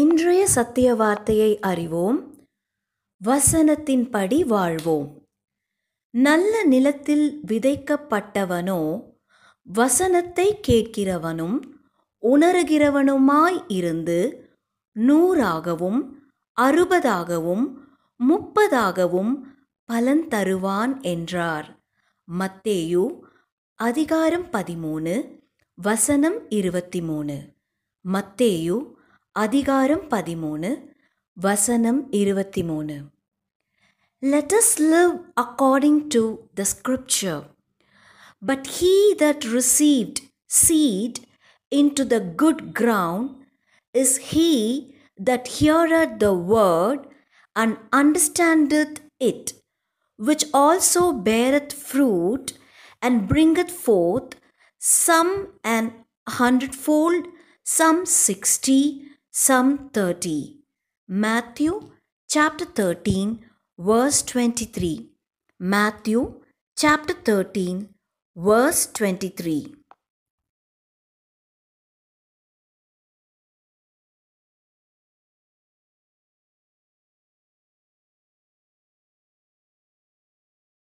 இன்றைய சத்திய வார்த்தையை அறிவோம் வசனத்தின்படி வாழ்வோம் நல்ல நிலத்தில் விதைக்கப்பட்டவனோ வசனத்தை கேட்கிறவனும் உணர்கிறவனுமாய் இருந்து நூறாகவும் அறுபதாகவும் முப்பதாகவும் பலன் தருவான் என்றார் மத்தேயு அதிகாரம் பதிமூணு வசனம் இருபத்தி மூணு மத்தேயு அதிகாரம் பதிமூணு வசனம் இருபத்தி மூணு let us live according to the scripture but he that received seed into the good ground is he that heareth the word and understandeth it, which also beareth fruit and bringeth forth some an hundredfold, some sixty, Psalm 30, Matthew chapter 13, verse 23. Matthew chapter 13, verse 23.